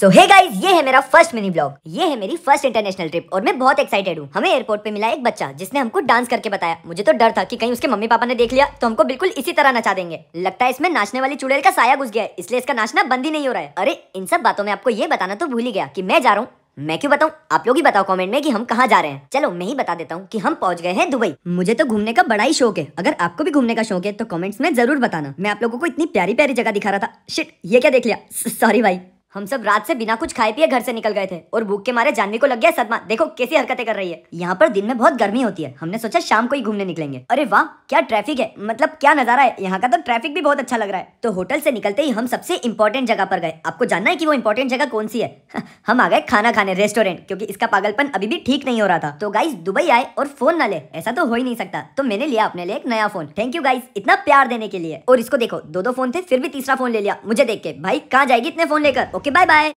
सो hey guys ये है मेरा फर्स्ट मिनी ब्लॉग ये है मेरी फर्स्ट इंटरनेशनल ट्रिप और मैं बहुत एक्साइटेड हूँ हमें एयरपोर्ट पे मिला एक बच्चा जिसने हमको डांस करके बताया मुझे तो डर था कि कहीं उसके मम्मी पापा ने देख लिया तो हमको बिल्कुल इसी तरह नचा देंगे लगता है इसमें नाचने वाली चुड़ैल का साया घुस गया है इसलिए इसका नाचना बंद ही नहीं हो रहा है अरे इन सब बातों में आपको ये बताना तो भूल ही गया की मैं जा रहा हूँ मैं क्यों बताऊं आप लोग ही बताओ कमेंट में कि हम कहाँ जा रहे हैं चलो मैं ही बता देता हूँ कि हम पहुँच गए हैं दुबई मुझे तो घूमने का बड़ा ही शौक है अगर आपको भी घूमने का शौक है तो कमेंट्स में जरूर बताना मैं आप लोगों को इतनी प्यारी प्यारी जगह दिखा रहा था शिट ये क्या देख लिया सॉरी भाई हम सब रात से बिना कुछ खाए पिए घर से निकल गए थे और भूख के मारे जानवी को लग गया सदमा देखो कैसी हरकतें कर रही है यहाँ पर दिन में बहुत गर्मी होती है हमने सोचा शाम को ही घूमने निकलेंगे अरे वाह क्या ट्रैफिक है मतलब क्या नजारा है यहाँ का तो ट्रैफिक भी बहुत अच्छा लग रहा है तो होटल से निकलते ही हम सबसे इम्पोर्टेंट जगह पर गए आपको जानना है की वो इम्पोर्टेंट जगह कौन सी है हम आ गए खाना खाने रेस्टोरेंट क्योंकि इसका पागलपन अभी भी ठीक नहीं हो रहा था तो गाइस दुबई आए और फोन न ले ऐसा तो हो ही नहीं सकता तो मैंने लिया अपने लिए एक नया फोन थैंक यू गाइस इतना प्यार देने के लिए और इसको देखो दो दो फोन थे फिर भी तीसरा फोन ले लिया मुझे देख के भाई कहाँ जाएगी इतने फोन लेकर ओके बाय बाय